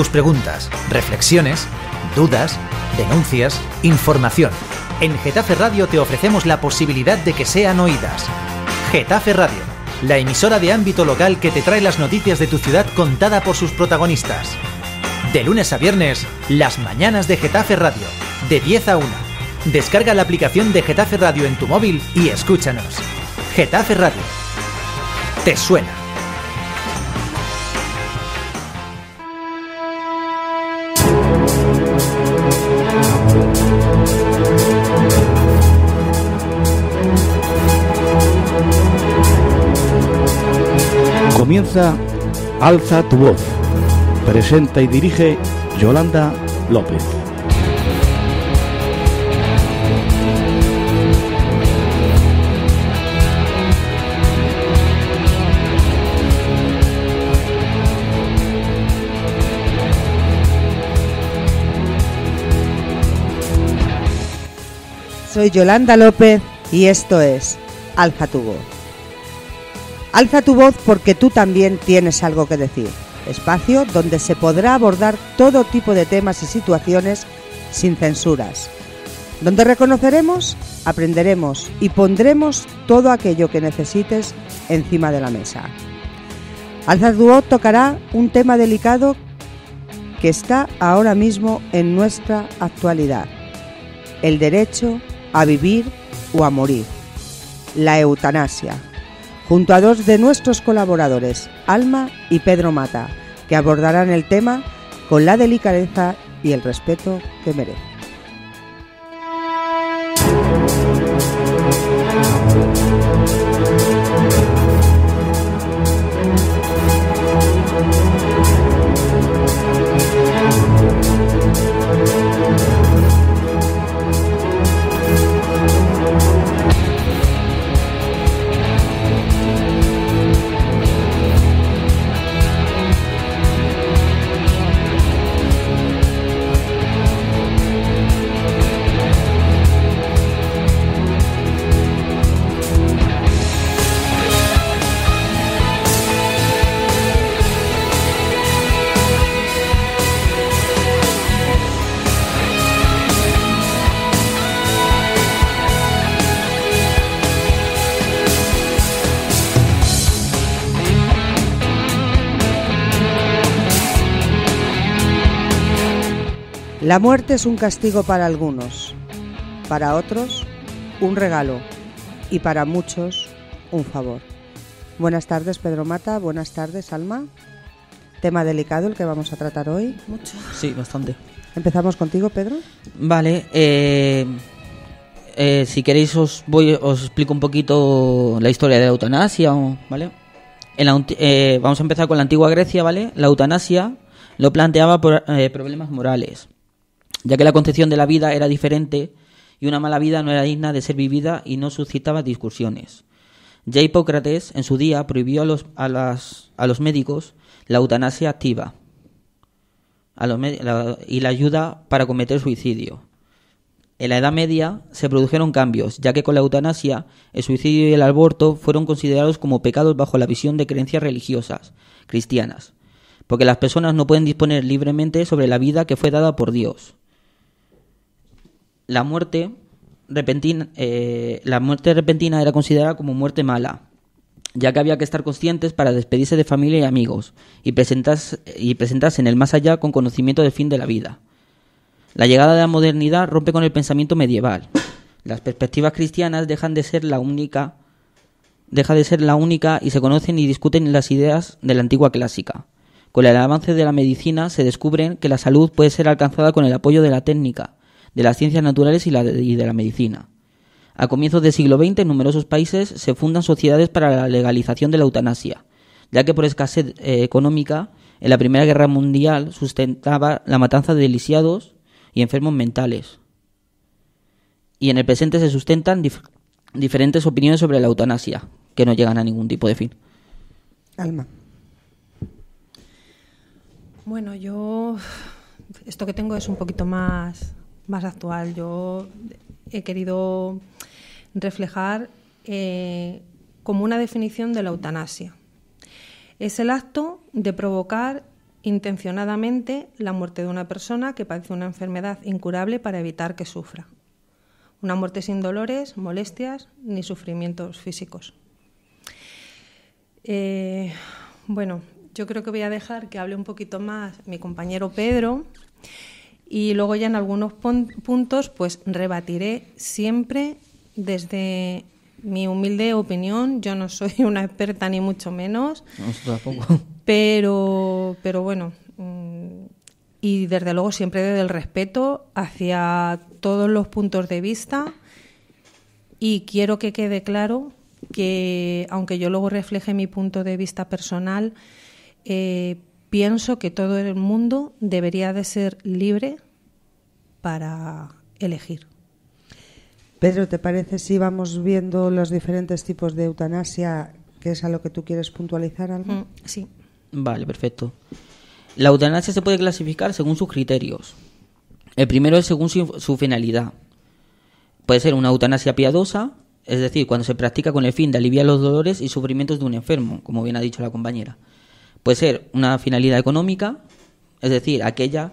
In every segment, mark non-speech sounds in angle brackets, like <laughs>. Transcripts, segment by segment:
tus preguntas, reflexiones, dudas, denuncias, información. En Getafe Radio te ofrecemos la posibilidad de que sean oídas. Getafe Radio, la emisora de ámbito local que te trae las noticias de tu ciudad contada por sus protagonistas. De lunes a viernes, las mañanas de Getafe Radio, de 10 a 1. Descarga la aplicación de Getafe Radio en tu móvil y escúchanos. Getafe Radio. Te suena. Alza tu voz. Presenta y dirige Yolanda López. Soy Yolanda López y esto es Alza tu voz. Alza tu voz porque tú también tienes algo que decir. Espacio donde se podrá abordar todo tipo de temas y situaciones sin censuras. Donde reconoceremos, aprenderemos y pondremos todo aquello que necesites encima de la mesa. Alza tu voz tocará un tema delicado que está ahora mismo en nuestra actualidad. El derecho a vivir o a morir. La eutanasia junto a dos de nuestros colaboradores, Alma y Pedro Mata, que abordarán el tema con la delicadeza y el respeto que merece. La muerte es un castigo para algunos, para otros un regalo y para muchos un favor. Buenas tardes Pedro Mata, buenas tardes Alma. Tema delicado el que vamos a tratar hoy. Mucho. Sí, bastante. Empezamos contigo, Pedro. Vale. Eh, eh, si queréis os voy, os explico un poquito la historia de la eutanasia, ¿vale? Eh, vamos a empezar con la antigua Grecia, ¿vale? La eutanasia lo planteaba por problemas morales ya que la concepción de la vida era diferente y una mala vida no era digna de ser vivida y no suscitaba discusiones. Ya Hipócrates en su día prohibió a los, médicos la eutanasia activa y la ayuda para cometer suicidio. En la Edad Media se produjeron cambios, ya que con la eutanasia el suicidio y el aborto fueron considerados como pecados bajo la visión de creencias religiosas cristianas, porque las personas no pueden disponer libremente sobre la vida que fue dada por Dios la muerte repentina, eh, la muerte repentina era considerada como muerte mala, ya que había que estar conscientes para despedirse de familia y amigos y presentarse, y en el más allá con conocimiento del fin de la vida. La llegada de la modernidad rompe con el pensamiento medieval. Las perspectivas cristianas dejan de ser la única deja de ser la única y se conocen y discuten las ideas de la antigua clásica. Con el avance de la medicina se descubren que la salud puede ser alcanzada con el apoyo de la técnica, de las ciencias naturales y, de la medicina. A comienzos del siglo XX, en numerosos países se fundan sociedades para la legalización de la eutanasia, ya que por escasez eh, económica, en la Primera Guerra Mundial sustentaba la matanza de lisiados y enfermos mentales. Y en el presente se sustentan diferentes opiniones sobre la eutanasia, que no llegan a ningún tipo de fin. Alma. Bueno, yo esto que tengo es un poquito más más actual. Yo he querido reflejar eh, como una definición de la eutanasia. Es el acto de provocar intencionadamente la muerte de una persona que padece una enfermedad incurable para evitar que sufra. Una muerte sin dolores, molestias ni sufrimientos físicos. Eh, bueno, yo creo que voy a dejar que hable un poquito más mi compañero Pedro. Y luego ya en algunos puntos pues rebatiré siempre desde mi humilde opinión. Yo no soy <laughs> una experta ni mucho menos. Pero, pero bueno, mm, y desde luego siempre desde el respeto hacia todos los puntos de vista. Y quiero que quede claro que, aunque yo luego refleje mi punto de vista personal, eh, pienso que todo el mundo debería de ser libre para elegir. Pedro, ¿te parece si vamos viendo los diferentes tipos de eutanasia, que es a lo que tú quieres puntualizar algo? Mm, sí. Vale, perfecto. La eutanasia se puede clasificar según sus criterios. El primero es según su finalidad. Puede ser una eutanasia piadosa, es decir, cuando se practica con el fin de aliviar los dolores y sufrimientos de un enfermo, como bien ha dicho la compañera. Puede ser una finalidad económica, es decir, aquella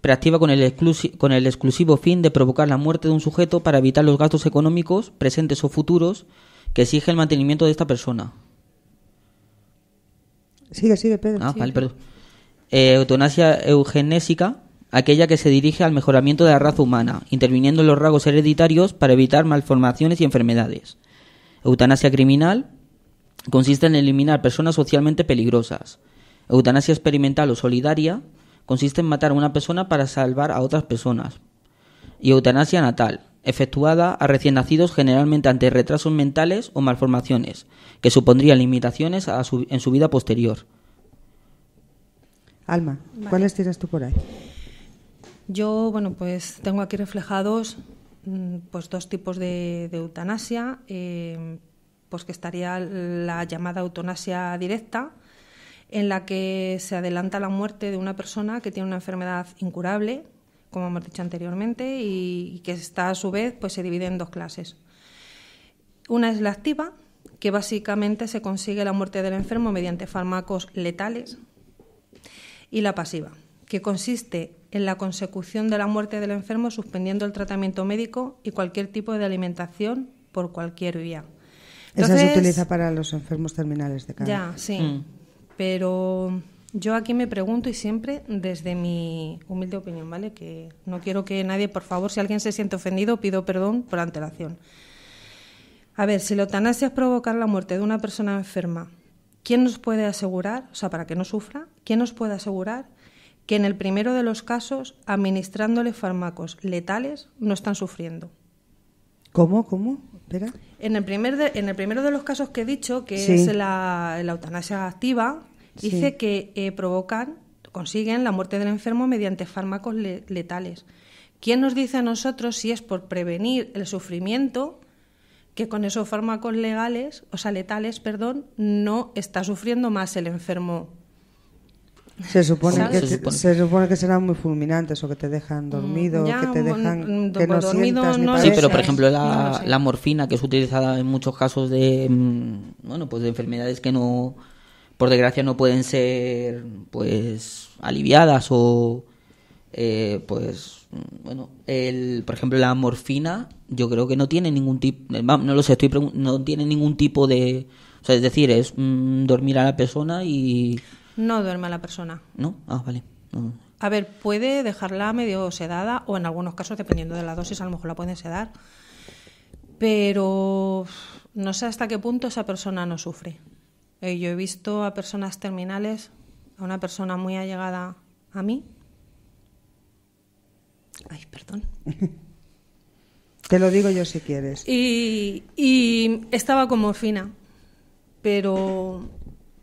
preactiva con el, con el exclusivo fin de provocar la muerte de un sujeto para evitar los gastos económicos, presentes o futuros, que exige el mantenimiento de esta persona. Sigue, sigue, Pedro. Ah, perdón. Eh, eutanasia eugenésica, aquella que se dirige al mejoramiento de la raza humana, interviniendo en los rasgos hereditarios para evitar malformaciones y enfermedades. Eutanasia criminal, consiste en eliminar personas socialmente peligrosas. Eutanasia experimental o solidaria consiste en matar a una persona para salvar a otras personas. Y eutanasia natal, efectuada a recién nacidos generalmente ante retrasos mentales o malformaciones, que supondrían limitaciones en su vida posterior. Alma, ¿cuáles tienes tú por ahí? Yo, bueno, pues tengo aquí reflejados mm, pues dos tipos de, eutanasia. Eh, pues que estaría la llamada eutanasia directa, en la que se adelanta la muerte de una persona que tiene una enfermedad incurable, como hemos dicho anteriormente, y, que está a su vez pues se divide en dos clases. Una es la activa, que básicamente se consigue la muerte del enfermo mediante fármacos letales, y la pasiva, que consiste en la consecución de la muerte del enfermo suspendiendo el tratamiento médico y cualquier tipo de alimentación por cualquier vía. Esa se utiliza para los enfermos terminales de cáncer. Ya, sí. Mm. Pero yo aquí me pregunto y siempre desde mi humilde opinión, ¿vale? Que no quiero que nadie, por favor, si alguien se siente ofendido, pido perdón por antelación. A ver, si la eutanasia es provocar la muerte de una persona enferma, ¿quién nos puede asegurar, o sea, para que no sufra, quién nos puede asegurar que en el primero de los casos, administrándole fármacos letales, no están sufriendo? ¿Cómo? ¿Cómo? En el, primer en el primero de los casos que he dicho, que es la, eutanasia activa, dice que eh, provocan, consiguen la muerte del enfermo mediante fármacos letales. ¿Quién nos dice a nosotros si es por prevenir el sufrimiento que con esos fármacos legales, o sea, letales, perdón, no está sufriendo más el enfermo se supone, que, se supone? que serán muy fulminantes o que te dejan mm, dormido, que te dejan que no sientas, Sí, pero por ejemplo la, la, morfina que es utilizada en muchos casos de mm, bueno, pues de enfermedades que no por desgracia no pueden ser pues aliviadas o eh, pues bueno, el por ejemplo la morfina yo creo que no tiene ningún tipo eh, no lo sé, estoy no tiene ningún tipo de o sea, es decir, es mm, dormir a la persona y no duerme la persona. ¿No? Ah, vale. A ver, puede dejarla medio sedada o en algunos casos, dependiendo de la dosis, a lo mejor la pueden sedar. Pero no sé hasta qué punto esa persona no sufre. Eh, yo he visto a personas terminales, a una persona muy allegada a mí. Ay, perdón. <laughs> Te lo digo yo si quieres. y estaba como fina, pero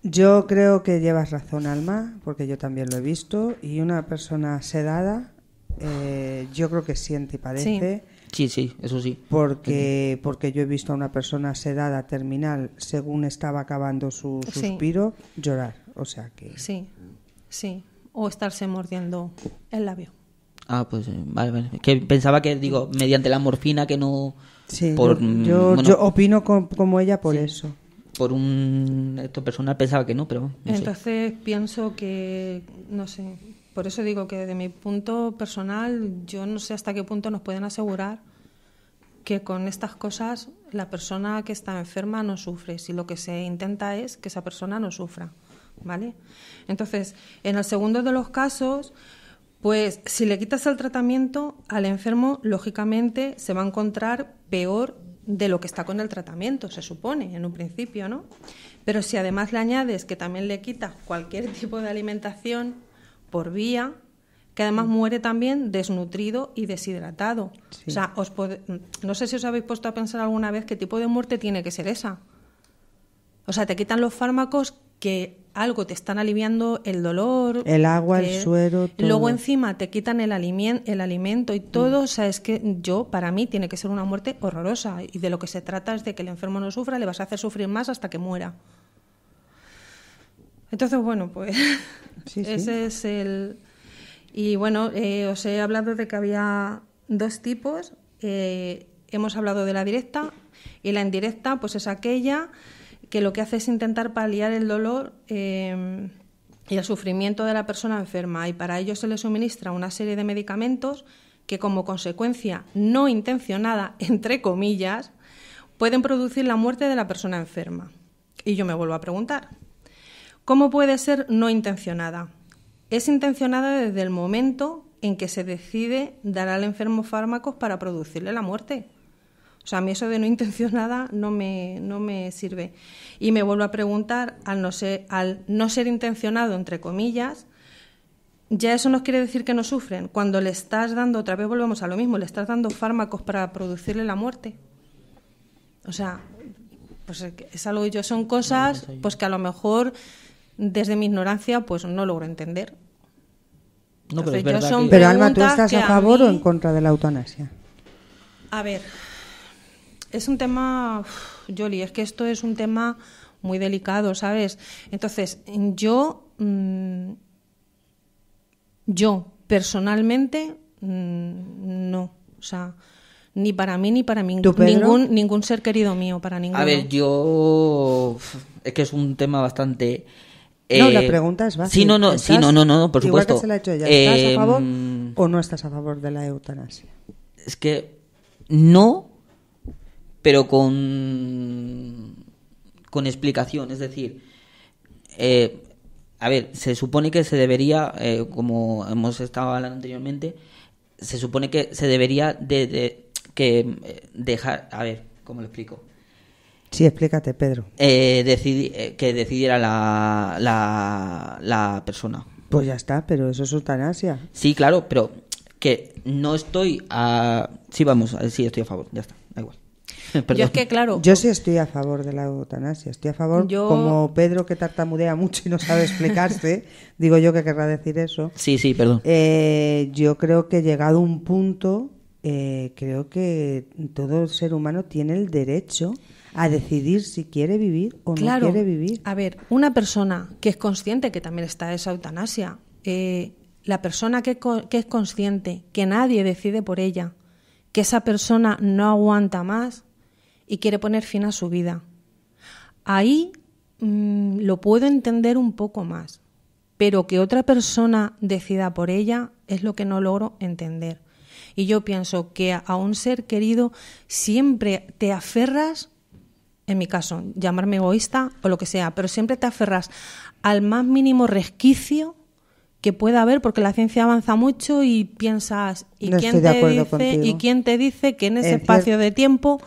yo creo que llevas razón, Alma, porque yo también lo he visto. Y una persona sedada, eh, yo creo que siente y padece Sí. sí, eso sí. Porque, porque yo he visto a una persona sedada terminal, según estaba acabando su suspiro, llorar. O sea que. Sí, sí. O estarse mordiendo el labio. Ah, pues eh, vale, Que pensaba que, digo, mediante la morfina que no. Sí, yo, mm, opino como ella por eso por un esto personal pensaba que no, pero... Entonces pienso que, no sé, por eso digo que de mi punto personal yo no sé hasta qué punto nos pueden asegurar que con estas cosas la persona que está enferma no sufre, si lo que se intenta es que esa persona no sufra, ¿vale? Entonces, en el segundo de los casos, pues si le quitas el tratamiento al enfermo, lógicamente se va a encontrar peor de lo que está con el tratamiento, se supone, en un principio, ¿no? Pero si además le añades que también le quita cualquier <laughs> tipo de alimentación por vía, que además mm. muere también desnutrido y deshidratado. O sea, os mm, no sé si os habéis puesto a pensar alguna vez qué tipo de muerte tiene que ser esa. O sea, te quitan los fármacos que algo te están aliviando el dolor. El agua, el suero. Luego encima te quitan el, el alimento y todo. Mm. O sea, es que yo, para mí, tiene que ser una muerte horrorosa. Y de lo que se trata es de que el enfermo no sufra, le vas a hacer sufrir más hasta que muera. Entonces, bueno, pues <laughs> sí, sí. ese es el... Y bueno, eh, os he hablado de que había dos tipos. Eh, hemos hablado de la directa y la indirecta, pues es aquella que lo que hace es intentar paliar el dolor em, y el sufrimiento de la persona enferma y para ello se le suministra una serie de medicamentos que como consecuencia no intencionada, <laughs> entre comillas, pueden producir la muerte de la persona enferma. Y yo me vuelvo a preguntar, ¿cómo puede ser no intencionada? Es intencionada desde el momento en que se decide dar al enfermo fármacos para producirle la muerte. O sea, a mí eso de no intencionada no me, no me sirve. Y me vuelvo a preguntar, al no, ser, al no ser intencionado, entre comillas, ya eso nos quiere decir que no sufren. Cuando le estás dando, otra vez volvemos a lo mismo, le estás dando fármacos para producirle la muerte. O sea, pues es algo yo, son cosas pues que a lo mejor desde mi ignorancia pues no logro entender. pero, Alma, ¿tú estás a favor o en contra de la eutanasia? A ver, es un tema, Jolly, es que esto es un tema muy delicado, ¿sabes? Entonces, yo, mm, yo personalmente, mm, no, o sea, ni para mí ni para ningún, ningún ser querido mío, para ninguno. A ver, yo, es que es un tema bastante... no, la eh, pregunta es básica. Sí, no, no, sí, no, no, por supuesto. ¿Estás a favor em, o no estás a favor de la eutanasia? Es que no, pero con, con explicación. Es decir, eh, a ver, se supone que se debería, eh, como hemos estado hablando anteriormente, se supone que se debería de, que eh, dejar, a ver, ¿cómo lo explico? Sí, explícate, Pedro. Eh, que decidiera la, la, la, persona. Pues ya está, pero eso es eutanasia. Sí, claro, pero que no estoy a... Sí, vamos, sí, estoy a favor, ya está, da igual. <laughs> yo que, claro. Yo sí estoy a favor de la eutanasia. Estoy a favor, como Pedro que tartamudea mucho y no sabe explicarse, <laughs> digo yo que querrá decir eso. Sí, sí, perdón. Eh, yo creo que llegado un punto, eh, creo que todo ser humano tiene el derecho a decidir si quiere vivir o no quiere vivir. A ver, una persona que es consciente que también está esa eutanasia. Eh, la persona que, que, es consciente que nadie decide por ella, que esa persona no aguanta más, y quiere poner fin a su vida. Ahí mm, lo puedo entender un poco más, pero que otra persona decida por ella es lo que no logro entender. Y yo pienso que a un ser querido siempre te aferras, en mi caso, llamarme egoísta o lo que sea, pero siempre te aferras al más mínimo resquicio que pueda haber, porque la ciencia avanza mucho y piensas, ¿y, quién, te dice, ¿y quién te dice que en ese espacio de tiempo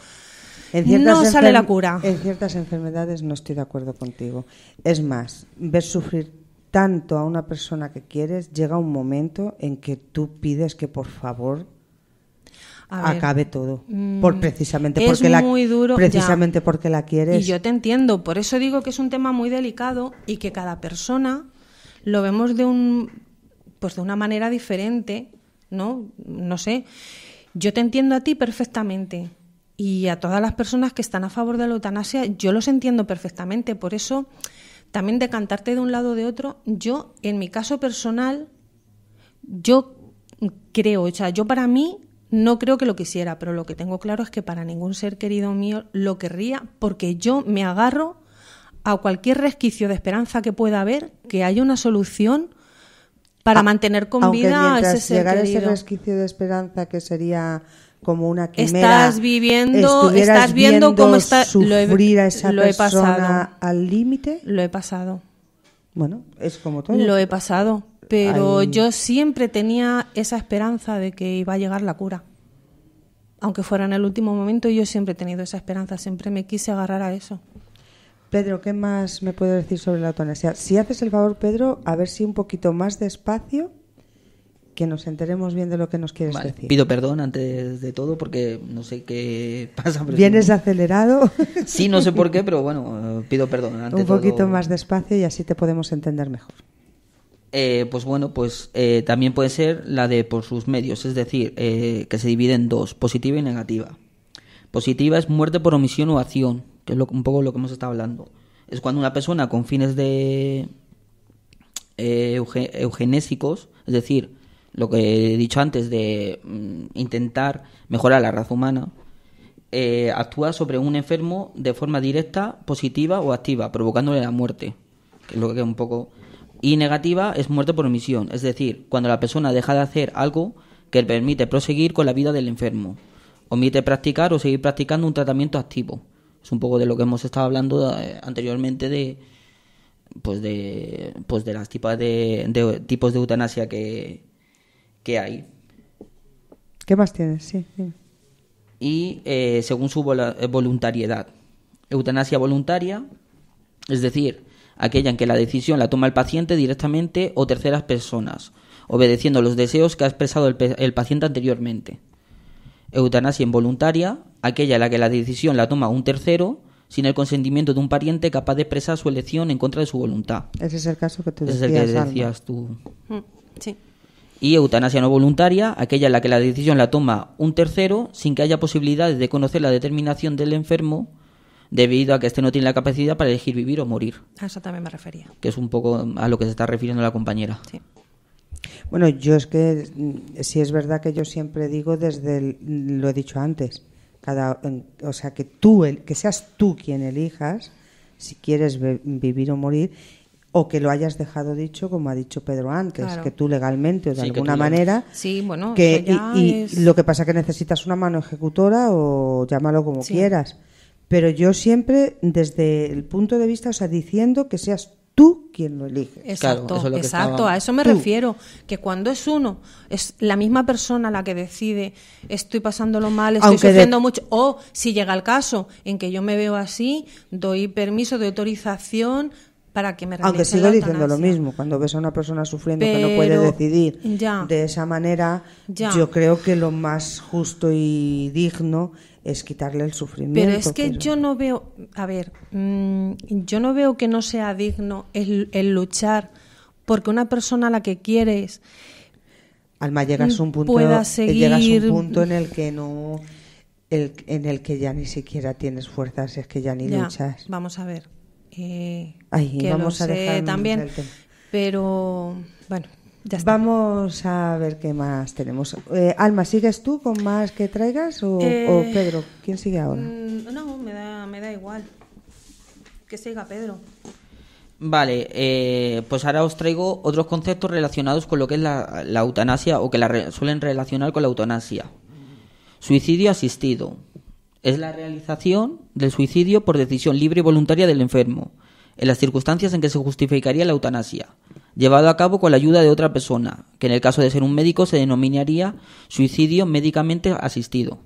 en no sale la cura. En ciertas enfermedades no estoy de acuerdo contigo. Es más, ver sufrir tanto a una persona que quieres, llega un momento en que tú pides que por favor acabe todo mm, por precisamente porque la duro, precisamente porque la quieres y yo te entiendo por eso digo que es un tema muy delicado y que cada persona lo vemos de un pues de una manera diferente no no sé yo te entiendo a ti perfectamente y a todas las personas que están a favor de la eutanasia, yo los entiendo perfectamente. Por eso, también decantarte de un lado o de otro, yo, en mi caso personal, yo creo, o sea, yo para mí no creo que lo quisiera, pero lo que tengo claro es que para ningún ser querido mío lo querría porque yo me agarro a cualquier resquicio de esperanza que pueda haber, que haya una solución para ah, mantener con vida a ese ser llegar a ese resquicio de esperanza que sería como una quimera. Estás viviendo, estás viendo, cómo está sufrir a esa persona al límite. Lo he pasado. Bueno, es como todo. Lo he pasado, pero yo siempre tenía esa esperanza de que iba a llegar la cura. Aunque fuera en el último momento, yo siempre he tenido esa esperanza, siempre me quise agarrar a eso. Pedro, ¿qué más me puedes decir sobre la eutanasia? Si haces el favor, Pedro, a ver si un poquito más despacio nos enteremos bien de lo que nos quieres decir. Pido perdón antes de todo porque no sé qué <laughs> pasa. ¿Vienes acelerado? <laughs> Sí, no sé por qué, pero bueno, <laughs> eh, pido perdón. Un poquito más despacio y así te podemos entender mejor. Eh, pues bueno, pues eh, también puede ser la de por sus medios, es decir, que se divide en dos, positiva y negativa. Positiva es muerte por omisión o acción, que es un poco lo que hemos estado hablando. Es cuando una persona con fines de eugenésicos, es decir, lo que he dicho antes de mm, intentar mejorar la raza humana, eh, actúa sobre un enfermo de forma directa, positiva o activa, provocándole la muerte, lo que un poco... Y negativa es muerte por omisión, es decir, cuando la persona deja de hacer algo que le permite proseguir con la vida del enfermo, omite practicar o seguir practicando un tratamiento activo. Es un poco de lo que hemos estado hablando eh, anteriormente de, pues de pues de las de, de, tipos de eutanasia que, Qué hay. ¿Qué más tienes? Sí. Y eh, según su eh, voluntariedad. Eutanasia voluntaria, es decir, aquella en que la decisión la toma el paciente directamente o terceras personas, obedeciendo los deseos que ha expresado el, paciente anteriormente. Eutanasia involuntaria, aquella en la que la decisión la toma un tercero sin el consentimiento de un pariente capaz de expresar su elección en contra de su voluntad. Ese es el caso que tú decías. Es tú. Sí y eutanasia no voluntaria, aquella en la que la decisión la toma un tercero sin que haya posibilidades de conocer la determinación del enfermo debido a que este no tiene la capacidad para elegir vivir o morir. A eso también me refería. Que es un poco a lo que se está refiriendo la compañera. Bueno, yo es que si es verdad que yo siempre digo desde lo he dicho antes, cada, o sea que tú, que seas tú quien elijas si quieres vivir o morir o que lo hayas dejado dicho, como ha dicho Pedro antes, que tú legalmente o de alguna manera. Sí, bueno, que, y, lo que pasa es que necesitas una mano ejecutora o llámalo como quieras. Pero yo siempre, desde el punto de vista, o sea, diciendo que seas tú quien lo elige. Exacto, exacto, a eso me refiero, que cuando es uno, es la misma persona la que decide, estoy pasándolo mal, estoy sufriendo mucho, o si llega el caso en que yo me veo así, doy permiso, de autorización que Aunque sigo diciendo lo mismo, cuando ves a una persona sufriendo que no puede decidir de esa manera, yo creo que lo más justo y digno es quitarle el sufrimiento. Pero es que yo no veo, a ver, mm, yo no veo que no sea digno el, luchar porque una persona a la que quieres Alma, llegas mm, a un punto, punto en el que no en el que ya ni siquiera tienes fuerzas, es que ya ni luchas. Vamos a ver eh, vamos a dejar también, pero bueno, ya Vamos a ver qué más tenemos. Eh, Alma, ¿sigues tú con más que traigas o, eh, Pedro? ¿Quién sigue ahora? Mm, no, me da, me da igual. Que siga Pedro. Vale, eh, pues ahora os traigo otros conceptos relacionados con lo que es la, eutanasia o que la suelen relacionar con la eutanasia. Suicidio asistido es la realización del suicidio por decisión libre y voluntaria del enfermo, en las circunstancias en que se justificaría la eutanasia, llevado a cabo con la ayuda de otra persona, que en el caso de ser un médico se denominaría suicidio médicamente asistido.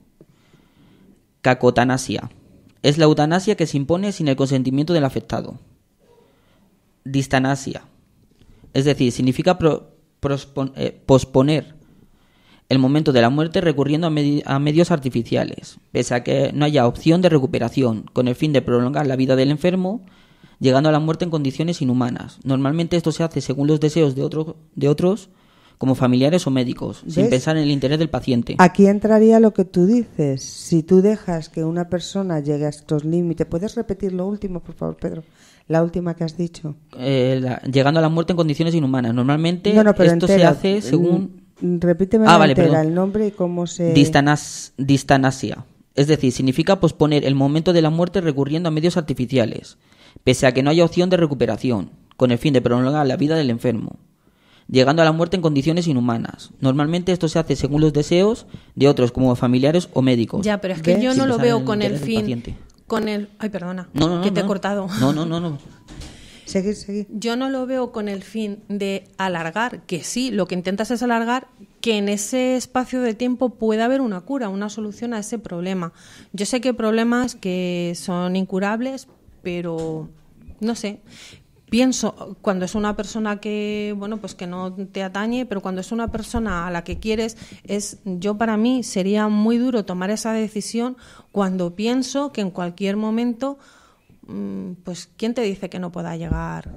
Cacotanasia. Es la eutanasia que se impone sin el consentimiento del afectado. Distanasia. Es decir, significa eh, posponer el momento de la muerte recurriendo a, medios artificiales, pese a que no haya opción de recuperación, con el fin de prolongar la vida del enfermo, llegando a la muerte en condiciones inhumanas. Normalmente esto se hace según los deseos de, otros de otros, como familiares o médicos, sin pensar en el interés del paciente. Aquí entraría lo que tú dices. Si tú dejas que una persona llegue a estos límites, ¿puedes repetir lo último, por favor, Pedro? La última que has dicho. Eh, llegando a la muerte en condiciones inhumanas. Normalmente esto se hace según... Mm. Repíteme ah, vale, el nombre y cómo se... distanasia. Es decir, significa posponer el momento de la muerte recurriendo a medios artificiales, pese a que no haya opción de recuperación, con el fin de prolongar la vida del enfermo, llegando a la muerte en condiciones inhumanas. Normalmente esto se hace según los deseos de otros, como familiares o médicos. Ya, pero es que yo no lo veo con el fin... Con el... Ay, perdona, no, no, que te he cortado. No, no, no, no. Yo no lo veo con el fin de alargar, que sí, lo que intentas es alargar, que en ese espacio de tiempo pueda haber una cura, una solución a ese problema. Yo sé que hay problemas que son incurables, pero no sé. Pienso cuando es una persona que, bueno, pues que no te atañe, pero cuando es una persona a la que quieres, es yo para mí sería muy duro tomar esa decisión cuando pienso que en cualquier momento Mm, pues ¿quién te dice que no pueda llegar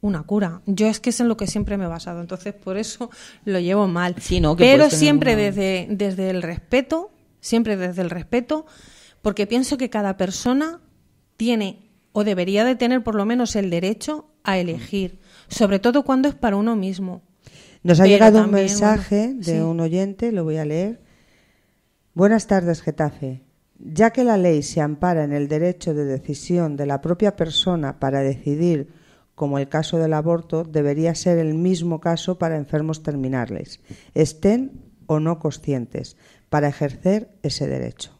una cura? Yo es que es en lo que siempre me he basado, entonces por eso lo llevo mal. Pero siempre desde, desde el respeto, siempre desde el respeto, porque pienso que cada persona tiene o debería de tener por lo menos el derecho a elegir, sobre todo cuando es para uno mismo. Nos ha llegado un mensaje de un oyente, lo voy a leer. Buenas tardes, Getafe. Ya que la ley se ampara en el derecho de decisión de la propia persona para decidir, como el caso del aborto, debería ser el mismo caso para enfermos terminales, estén o no conscientes, para ejercer ese derecho.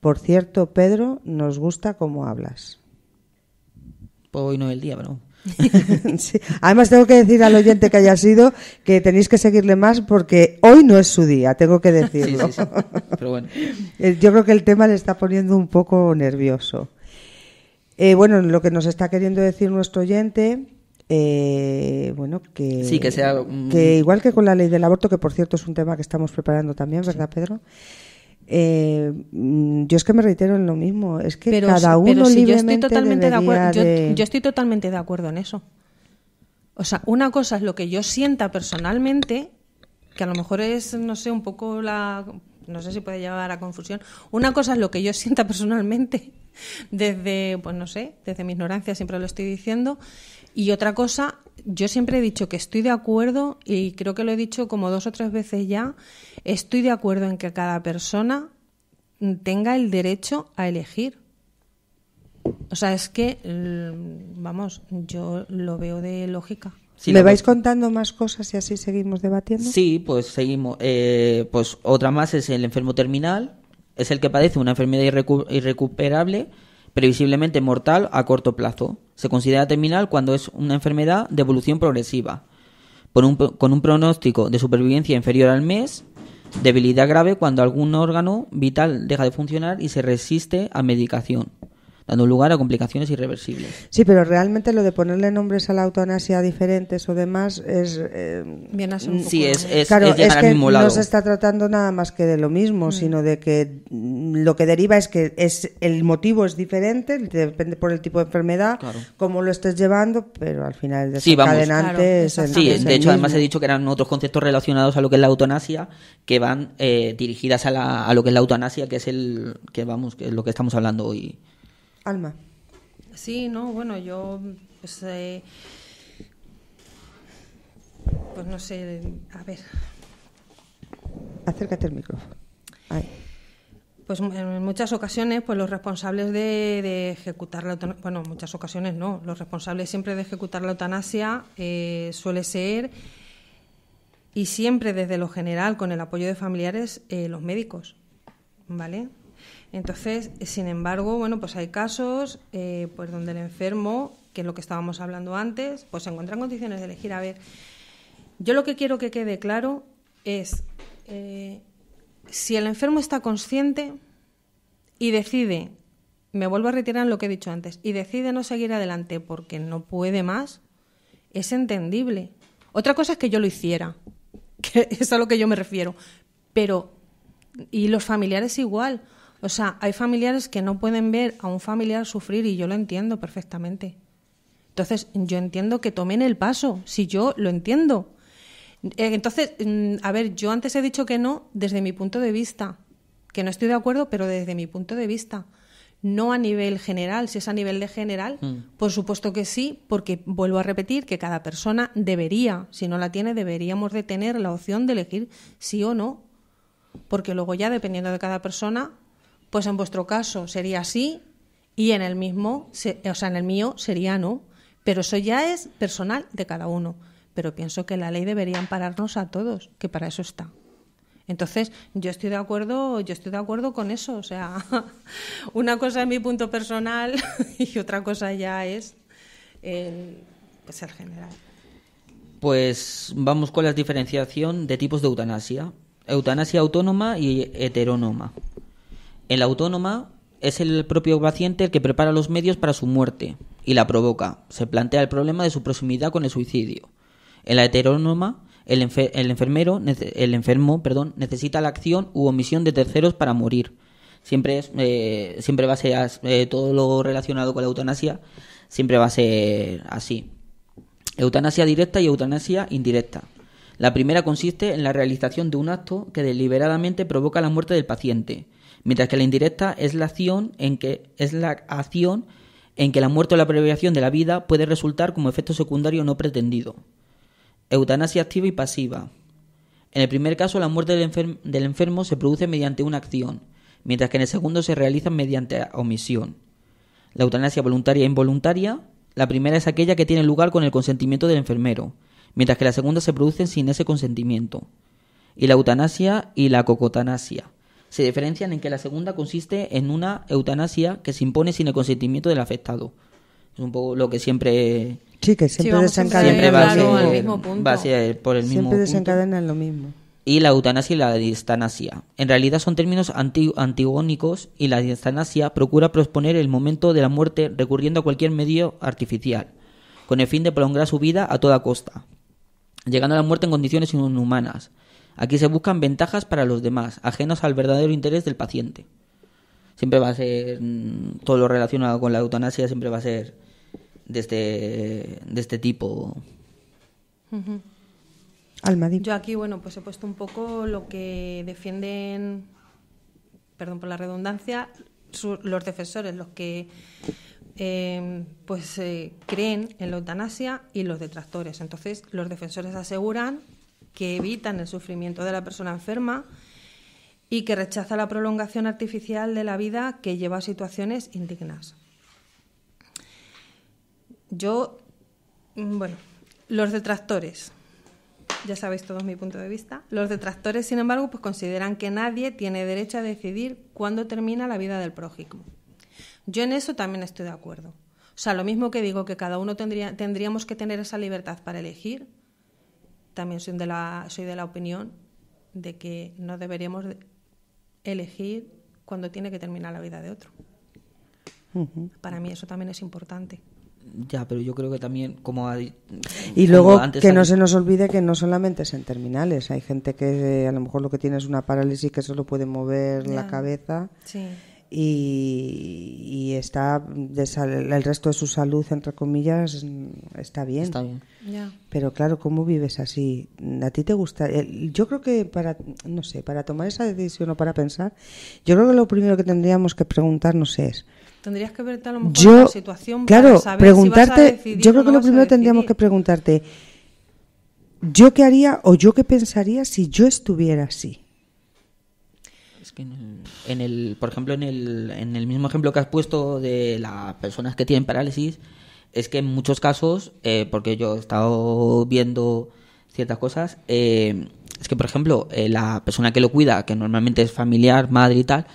Por cierto, Pedro, nos gusta cómo hablas. Pues hoy no es el día, <laughs> Además, tengo que decir al oyente que haya sido que tenéis que seguirle más porque hoy no es su día, tengo que decirlo. Pero bueno. <laughs> Eh, yo creo que el tema le está poniendo un poco nervioso. Eh, bueno, lo que nos está queriendo decir nuestro oyente eh, bueno, que, sí, que, sea, que igual que con la ley del aborto, que por cierto es un tema que estamos preparando también, ¿verdad, Pedro? Eh, mm, yo es que me reitero en lo mismo, es que cada uno pero yo estoy totalmente de acuerdo, yo, estoy totalmente de acuerdo en eso. O sea, una cosa es lo que yo sienta personalmente, que a lo mejor es, no sé, un poco la, no sé si puede llevar a confusión. Una cosa es lo que yo sienta personalmente, <laughs> desde, pues no sé, desde mi ignorancia siempre lo estoy diciendo, y otra cosa, yo siempre he dicho que estoy de acuerdo, y creo que lo he dicho como dos o tres veces ya, estoy de acuerdo en que cada persona tenga el derecho a elegir. O sea, es que, mm, vamos, yo lo veo de lógica. ¿Me vais contando más cosas y así seguimos debatiendo? Sí, pues seguimos. Eh, pues otra más es el enfermo terminal, es el que padece una enfermedad irrecuperable, previsiblemente mortal a corto plazo. Se considera terminal cuando es una enfermedad de evolución progresiva, con un, pronóstico de supervivencia inferior al mes, debilidad grave cuando algún órgano vital deja de funcionar y se resiste a medicación dando lugar a complicaciones irreversibles. Sí, pero realmente lo de ponerle nombres a la eutanasia diferentes o demás es... Bien eh, a mm, sí, es, claro, es, que no se está tratando nada más que de lo mismo, mm. sino de que mm, lo que deriva es que es el motivo es diferente, depende por el tipo de enfermedad, cómo lo estés llevando, pero al final el desencadenante sí, es el, Sí, de hecho además he dicho que eran otros conceptos relacionados a lo que es la eutanasia que van eh, dirigidas a, lo que es la eutanasia, que es el que vamos, que es lo que estamos hablando hoy. Alma. Sí, no, bueno, yo pues, eh, pues no sé, a ver. Acércate el micrófono. Pues en muchas ocasiones, pues los responsables de, ejecutar la eutanasia, bueno, en muchas ocasiones no, los responsables siempre de ejecutar la eutanasia eh, suele ser y siempre desde lo general, con el apoyo de familiares, eh, los médicos, ¿vale? Entonces, sin embargo, bueno, pues hay casos eh, pues donde el enfermo, que es lo que estábamos hablando antes, pues se encuentra en condiciones de elegir. A ver, yo lo que quiero que quede claro es eh, si el enfermo está consciente y decide, me vuelvo a retirar lo que he dicho antes, y decide no seguir adelante porque no puede más, es entendible. Otra cosa es que yo lo hiciera, <laughs> que es a lo que yo me refiero. Pero, y los familiares igual. O sea, hay familiares que no pueden ver a un familiar sufrir y yo lo entiendo perfectamente. Entonces, yo entiendo que tomen el paso, si yo lo entiendo. Eh, entonces, mm, a ver, yo antes he dicho que no desde mi punto de vista, que no estoy de acuerdo, pero desde mi punto de vista. No a nivel general, si es a nivel de general, mm. por supuesto que sí, porque vuelvo a repetir que cada persona debería, si no la tiene, deberíamos de tener la opción de elegir sí o no, porque luego ya dependiendo de cada persona pues en vuestro caso sería sí y en el mismo, eh, o sea, en el mío sería no, pero eso ya es personal de cada uno, pero pienso que la ley debería ampararnos a todos, que para eso está. Entonces, yo estoy de acuerdo, yo estoy de acuerdo con eso, o sea, <laughs> una cosa es mi punto personal <laughs> y otra cosa ya es pues el general. Pues vamos con la diferenciación de tipos de eutanasia. Eutanasia autónoma y heterónoma. En la autónoma es el propio paciente el que prepara los medios para su muerte y la provoca. Se plantea el problema de su proximidad con el suicidio. En la heterónoma, el, enfermero, el enfermo, perdón, necesita la acción u omisión de terceros para morir. Siempre eh, va a ser eh, todo lo relacionado con la eutanasia, siempre va a ser así. Eutanasia directa y eutanasia indirecta. La primera consiste en la realización de un acto que deliberadamente provoca la muerte del paciente mientras que la indirecta es la acción en que es la acción en que la muerte o la previación de la vida puede resultar como efecto secundario no pretendido. Eutanasia activa y pasiva. En el primer caso, la muerte del, del enfermo se produce mediante una acción, mientras que en el segundo se realiza mediante omisión. La eutanasia voluntaria e involuntaria, la primera es aquella que tiene lugar con el consentimiento del enfermero, mientras que la segunda se produce sin ese consentimiento. Y la eutanasia y la cocotanasia, se diferencian en que la segunda consiste en una eutanasia que se impone sin el consentimiento del afectado. Es un poco lo que siempre... Sí, que siempre mismo punto. lo mismo. Y la eutanasia y la distanasia. En realidad son términos antiguónicos antigónicos y la distanasia procura posponer el momento de la muerte recurriendo a cualquier medio artificial, con el fin de prolongar su vida a toda costa, llegando a la muerte en condiciones inhumanas. Aquí se buscan ventajas para los demás, ajenos al verdadero interés del paciente. Siempre va a ser mm, todo lo relacionado con la eutanasia, siempre va a ser de este, este tipo. Yo aquí, bueno, pues he puesto un poco lo que defienden, perdón por la redundancia, los defensores, los que em, pues eh, creen en la eutanasia y los detractores. Entonces, los defensores aseguran que evitan el sufrimiento de la persona enferma y que rechaza la prolongación artificial de la vida que lleva a situaciones indignas. Yo, mm, bueno, los detractores, ya sabéis todos mi punto de vista, los detractores, sin embargo, pues consideran que nadie tiene derecho a decidir cuándo termina la vida del prójimo. Yo en eso también estoy de acuerdo. O sea, lo mismo que digo que cada uno tendría, tendríamos que tener esa libertad para elegir, también soy de la, soy de la opinión de que no deberíamos elegir cuando tiene que terminar la vida de otro. Para mí eso también es importante. Ya, pero yo creo que también, como Y luego, que no se nos olvide que no solamente es en terminales, hay gente que eh, a lo mejor lo que tiene es una parálisis que solo puede mover la cabeza. Sí y, está el resto de su salud, entre comillas, está bien. Pero claro, ¿cómo vives así? ¿A ti te gusta? Yo creo que para, no sé, para tomar esa decisión o para pensar, yo creo que lo primero que tendríamos que preguntarnos es... Tendrías que ver a lo mejor la situación claro, para saber preguntarte, si vas a decidir Yo creo que lo primero tendríamos que preguntarte, ¿yo qué haría o yo qué pensaría si yo estuviera así? Es que en el, por ejemplo, en el, en el mismo ejemplo que has puesto de las personas que tienen parálisis, es que en muchos casos, eh, porque yo he estado viendo ciertas cosas, eh, es que, por ejemplo, eh, la persona que lo cuida, que normalmente es familiar, madre y tal,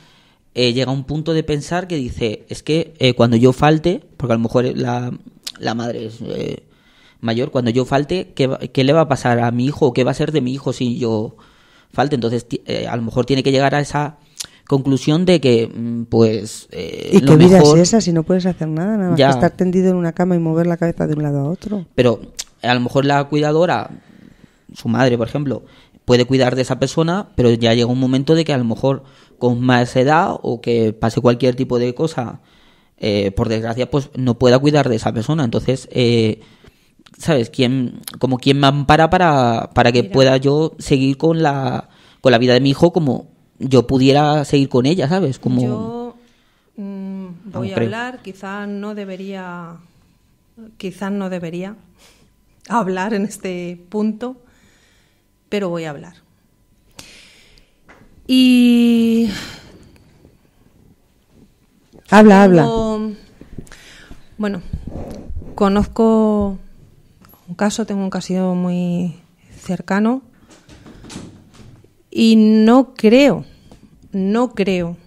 llega a un punto de pensar que dice, es que cuando yo falte, porque a lo mejor la, la madre es mayor, cuando yo falte, ¿qué, ¿qué, le va a pasar a mi hijo? ¿Qué va a ser de mi hijo si yo falta Entonces, eh, a lo mejor tiene que llegar a esa conclusión de que, mm, pues. Eh, ¿Y qué vida es esa si no puedes hacer nada? Nada ya. estar tendido en una cama y mover la cabeza de un lado a otro. Pero a lo mejor la cuidadora, su madre, por ejemplo, puede cuidar de esa persona, pero ya llega un momento de que a lo mejor con más edad o que pase cualquier tipo de cosa, eh, por desgracia, pues no pueda cuidar de esa persona. Entonces, ¿sabes? ¿Quién, como quién me ampara para, para que pueda yo seguir con la, con la vida de mi hijo como yo pudiera seguir con ella, ¿sabes? Como... Yo mm, voy a hablar, quizás no debería, quizás no debería <laughs> hablar en este punto, pero voy a hablar. Y... Habla, habla. Bueno, conozco un caso, tengo un caso muy cercano y no creo, no creo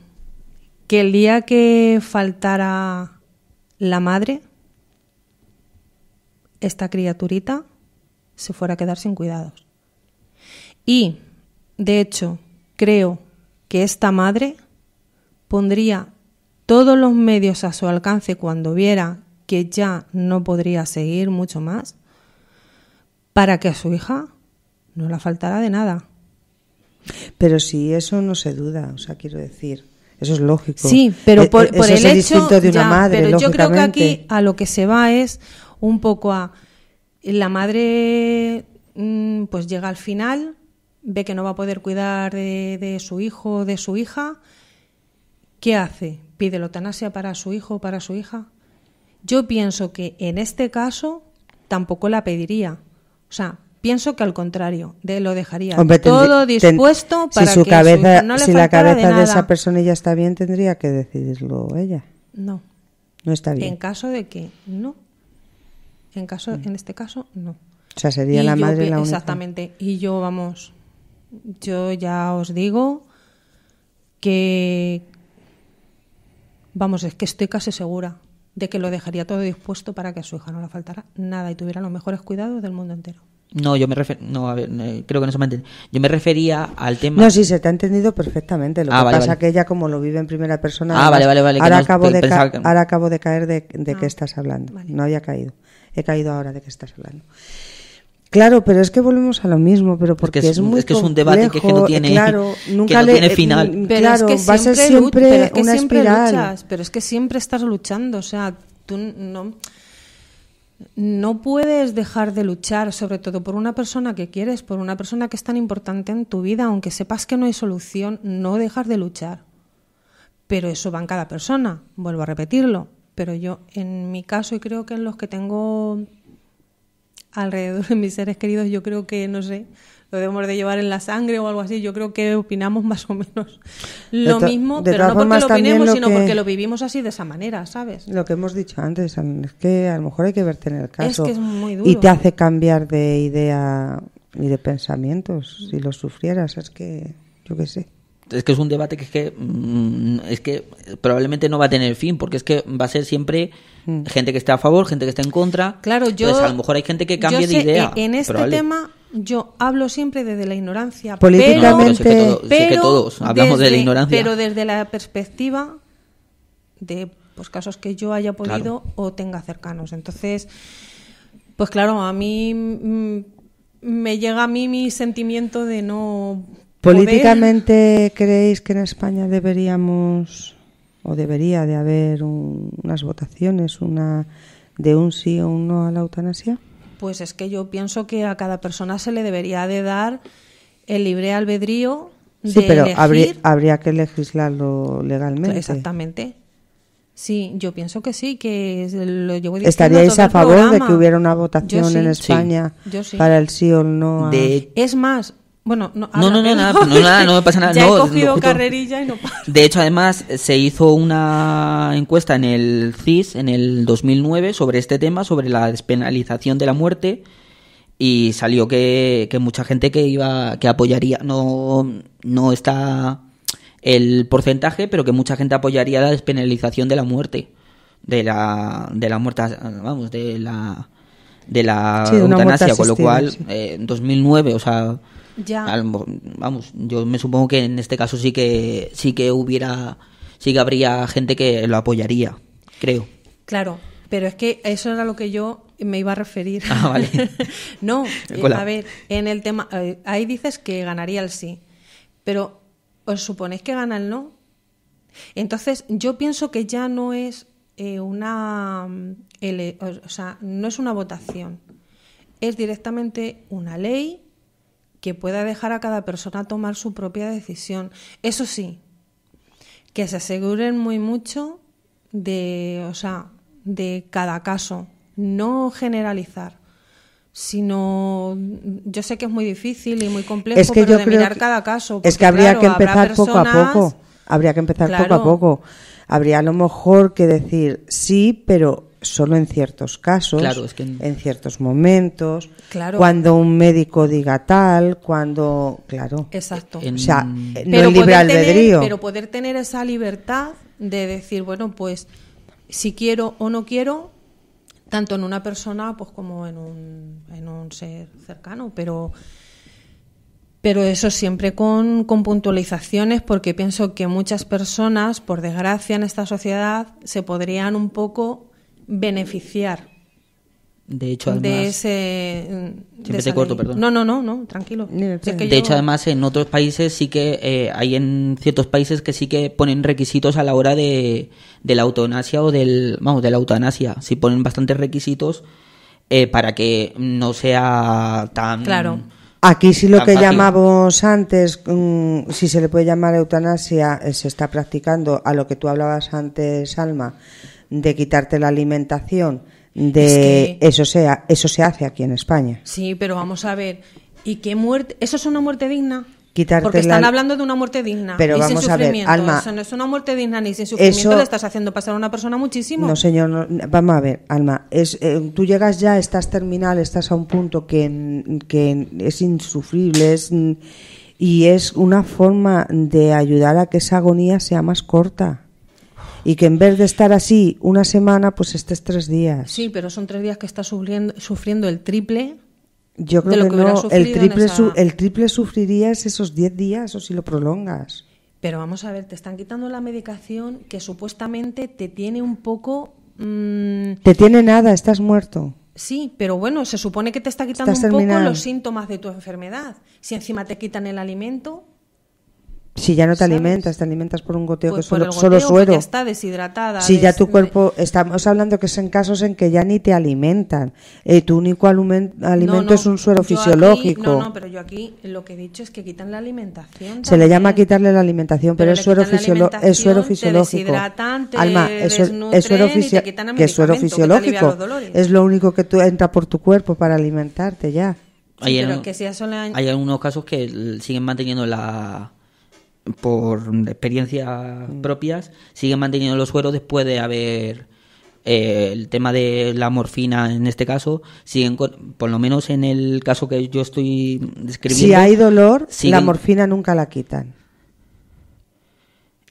que el día que faltara la madre, esta criaturita se fuera a quedar sin cuidados. Y, de hecho, creo que esta madre pondría todos los medios a su alcance cuando viera que ya no podría seguir mucho más para que a su hija no la faltara de nada. Pero si eso no se duda, o sea, quiero decir, eso es lógico. Sí, pero e- por, e- el hecho de una madre, pero yo creo que aquí a lo que se va es un poco a la madre mm, pues llega al final, ve que no va a poder cuidar de, de su hijo o de su hija, ¿qué hace? ¿Pide la eutanasia para su hijo o para su hija? Yo pienso que en este caso tampoco la pediría, o sea, pienso que al contrario, de lo dejaría todo dispuesto para si su que cabeza, si la cabeza de, esa persona ya está bien, tendría que decidirlo ella. No. No está bien. En caso de que no. En caso mm. en este caso no. O sea, sería la madre la Exactamente. Y yo vamos, yo ya os digo que vamos, es que estoy casi segura de que lo dejaría todo dispuesto para que a su hija no le faltara nada y tuviera los mejores cuidados del mundo entero. No, yo me no, eh, creo que no se Yo me refería al tema. No, sí, se te ha entendido perfectamente. Lo ah, que pasa que ella, como lo vive en primera persona, vale, ahora, acabo de ahora acabo de caer de, de qué ah, estás hablando. No había caído. He caído ahora de qué estás hablando. Claro, pero es que volvemos a lo mismo, pero porque es, muy que es un debate que, no tiene, final. Mm, pero claro, es que va a ser siempre una siempre Luchas, pero es que siempre estás luchando, o sea, tú no no puedes dejar de luchar, sobre todo por una persona que quieres, por una persona que es tan importante en tu vida, aunque sepas que no hay solución, no dejar de luchar. Pero eso va en cada persona, vuelvo a repetirlo. Pero yo, en mi caso, y creo que en los que tengo alrededor de mis seres queridos, yo creo que, no sé, lo debemos de llevar en la sangre o algo así. Yo creo que opinamos más o menos lo mismo, pero no porque lo opinemos, sino porque lo vivimos así de esa manera, ¿sabes? Lo que hemos dicho antes, es que a lo mejor hay que verte en el caso. Y te hace cambiar de idea y de pensamientos si lo sufrieras. Es que, yo qué sé es que es un debate que es que, mm, es que probablemente no va a tener fin, porque es que va a ser siempre mm. gente que está a favor, gente que está en contra. Claro, yo. a lo mejor hay gente que cambie de idea. En este tema yo hablo siempre desde la ignorancia. Políticamente. Pero, que todos hablamos de la ignorancia. Pero desde la perspectiva de pues, casos que yo haya podido o tenga cercanos. Entonces, pues claro, a mí. Mm, me llega a mí mi sentimiento de no ¿Políticamente creéis que en España deberíamos o debería de haber unas votaciones, una de un sí o un no a la eutanasia? Pues es que yo pienso que a cada persona se le debería de dar el libre albedrío de Sí, pero habría, que legislarlo legalmente. Exactamente. Sí, yo pienso que sí, que lo llevo ¿Estaríais a favor de que hubiera una votación en España para el sí o el no? A... Es más, bueno, no, no, no, no, nada, no, nada, no me pasa nada. Ya he cogido carrerilla y no De hecho, además, se hizo una encuesta en el CIS en el 2009 sobre este tema, sobre la despenalización de la muerte, y salió que, que mucha gente que iba que apoyaría, no, no está el porcentaje, pero que mucha gente apoyaría la despenalización de la muerte, de la, de la muerte, vamos, de la, de la eutanasia, con lo cual, eh, en 2009, o sea Vamos, yo me supongo que en este caso sí que sí que hubiera sí que habría gente que lo apoyaría, creo. Claro, pero es que eso era lo que yo me iba a referir. Ah, vale. <laughs> no, <laughs> a ver, en el tema eh, ahí dices que ganaría el sí, pero ¿os suponéis que gana el no? Entonces, yo pienso que ya no es eh, una mm, o sea, no es una votación. Es directamente una ley que pueda dejar a cada persona tomar su propia decisión. Eso sí, que se aseguren muy mucho de, o sea, de cada caso, no generalizar sino yo sé que es muy difícil y muy complejo es mirar cada caso es que habría que empezar poco a poco habría que empezar poco a poco habría a lo mejor que decir sí pero solo en ciertos casos, en ciertos momentos, cuando un médico diga tal, cuando, claro, exacto, o sea, no pero libre pero poder tener esa libertad de decir, bueno, pues si quiero o no quiero, tanto en una persona, pues como en un, en un ser cercano, pero pero eso siempre con, con, puntualizaciones, porque pienso que muchas personas, por desgracia, en esta sociedad se podrían un poco beneficiar de hecho, ese, mm, perdón. No, no, no, tranquilo. De, hecho, además, en otros países sí que eh, hay en ciertos países que sí que ponen requisitos a la hora de, de la eutanasia o del. Vamos, de la eutanasia. Sí ponen bastantes requisitos eh, para que no sea tan. Claro. Aquí sí lo que llamamos antes, mm, si se le puede llamar eutanasia, eh, se está practicando a lo que tú hablabas antes, Alma, de quitarte la alimentación, de eso sea, eso se hace aquí en España. Sí, pero vamos a ver, ¿y qué muerte? ¿Eso es una muerte digna? Quitarte Porque están hablando de una muerte digna. Pero vamos sin sufrimiento. a ver, Alma. Eso no es una muerte digna ni sin sufrimiento. Eso... Le estás haciendo pasar a una persona muchísimo. No, señor. vamos a ver, Alma. Es, eh, tú llegas ya, estás terminal, estás a un punto que, que es insufrible. Es, y es una forma de ayudar a que esa agonía sea más corta y que en vez de estar así una semana, pues estés tres días. Sí, pero son tres días que estás sufriendo, el triple. Yo creo que, no, el triple, el triple sufrirías esos diez días o si lo prolongas. Pero vamos a ver, te están quitando la medicación que supuestamente te tiene un poco... Mm, te tiene nada, estás muerto. Sí, pero bueno, se supone que te está quitando un poco los síntomas de tu enfermedad. Si encima te quitan el alimento, si ya no te alimentas, te alimentas por un goteo que pues solo, solo suero. Si ya tu cuerpo, estamos hablando que es en casos en que ya ni te alimentan. Eh, tu único alimento es un suero fisiológico. Aquí, no, no, pero yo aquí lo que he dicho es que quitan la alimentación. Se le llama quitarle la alimentación, pero, es, suero es suero fisiológico. Alma, es, suero, fisiológico. que es suero fisiológico. Es lo único que tú entra por tu cuerpo para alimentarte ya. hay algunos casos que siguen manteniendo la por experiencias mm. propias, siguen manteniendo los sueros después de haber eh, el tema de la morfina en este caso, siguen por lo menos en el caso que yo estoy describiendo. Si hay dolor, la morfina nunca la quitan.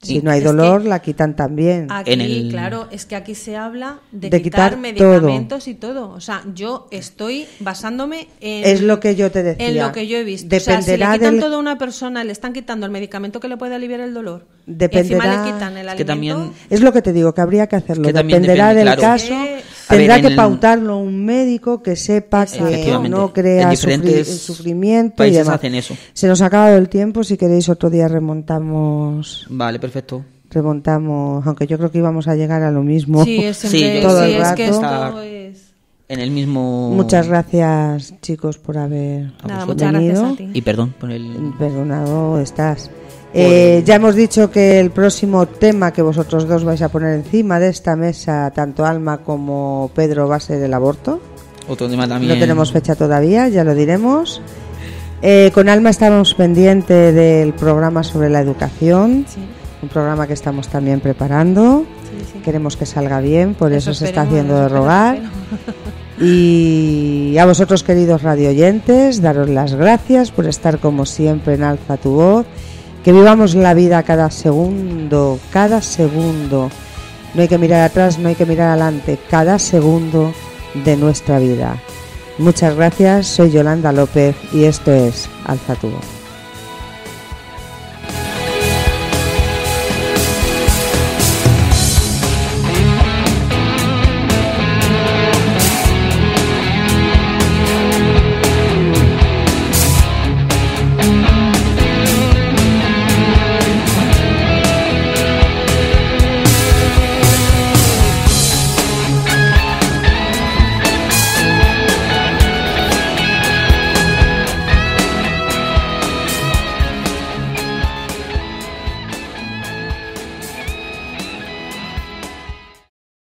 Si no hay dolor, la quitan también. Aquí, claro, es que aquí se habla de, quitar, medicamentos y todo. O sea, yo estoy basándome en... Es lo que yo te decía. En lo que yo he visto. Dependerá o sea, si le quitan todo a una persona, le están quitando el medicamento que le puede aliviar el dolor. Dependerá... Y le quitan el Que también... Es lo que te digo, que habría que hacerlo. Dependerá del caso. Eh, Tendrá que pautarlo un médico que sepa que no crea sufrimiento. y demás. Se nos ha acabado el tiempo. Si queréis, otro día remontamos. Vale, perfecto perfecto. Remontamos, aunque yo creo que íbamos a llegar a lo mismo. Sí, es <laughs> todo el rato. Es que esto es... En el mismo. Muchas gracias, chicos, por haber Nada, muchas Gracias a ti. Y perdón por el. Perdonado estás. Eh, ya hemos dicho que el próximo tema que vosotros dos vais a poner encima de esta mesa, tanto Alma como Pedro, va a ser el aborto. Otro tema también. No tenemos fecha todavía, ya lo diremos. Eh, con Alma estábamos pendiente del programa sobre la educación. Sí un programa que estamos también preparando. Queremos que salga bien, por eso, eso se está haciendo de rogar. <laughs> Y a vosotros, queridos radioyentes, daros las gracias por estar como siempre en Alza tu Voz. Que vivamos la vida cada segundo, cada segundo. No hay que mirar atrás, no hay que mirar adelante, cada segundo de nuestra vida. Muchas gracias, soy Yolanda López y esto es Alza tu Voz.